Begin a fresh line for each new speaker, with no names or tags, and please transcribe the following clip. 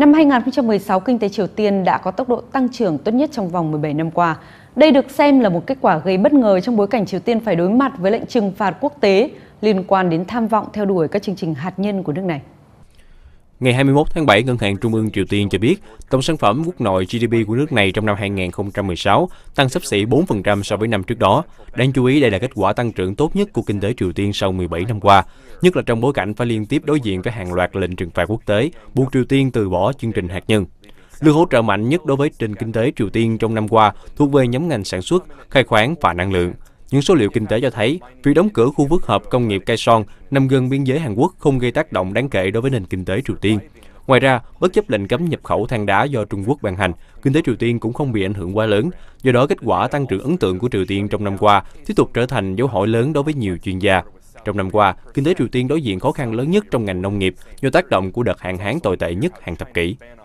Năm 2016, kinh tế Triều Tiên đã có tốc độ tăng trưởng tốt nhất trong vòng 17 năm qua. Đây được xem là một kết quả gây bất ngờ trong bối cảnh Triều Tiên phải đối mặt với lệnh trừng phạt quốc tế liên quan đến tham vọng theo đuổi các chương trình hạt nhân của nước này.
Ngày 21 tháng 7, Ngân hàng Trung ương Triều Tiên cho biết tổng sản phẩm quốc nội GDP của nước này trong năm 2016 tăng sấp xỉ 4% so với năm trước đó. Đáng chú ý đây là kết quả tăng trưởng tốt nhất của kinh tế Triều Tiên sau 17 năm qua, nhất là trong bối cảnh phải liên tiếp đối diện với hàng loạt lệnh trừng phạt quốc tế buộc Triều Tiên từ bỏ chương trình hạt nhân. Lực hỗ trợ mạnh nhất đối với trình kinh tế Triều Tiên trong năm qua thuộc về nhóm ngành sản xuất, khai khoáng và năng lượng. Những số liệu kinh tế cho thấy, việc đóng cửa khu phức hợp công nghiệp Kaesong nằm gần biên giới Hàn Quốc không gây tác động đáng kể đối với nền kinh tế Triều Tiên. Ngoài ra, bất chấp lệnh cấm nhập khẩu than đá do Trung Quốc ban hành, kinh tế Triều Tiên cũng không bị ảnh hưởng quá lớn. Do đó, kết quả tăng trưởng ấn tượng của Triều Tiên trong năm qua tiếp tục trở thành dấu hỏi lớn đối với nhiều chuyên gia. Trong năm qua, kinh tế Triều Tiên đối diện khó khăn lớn nhất trong ngành nông nghiệp do tác động của đợt hạn hán tồi tệ nhất hàng thập kỷ.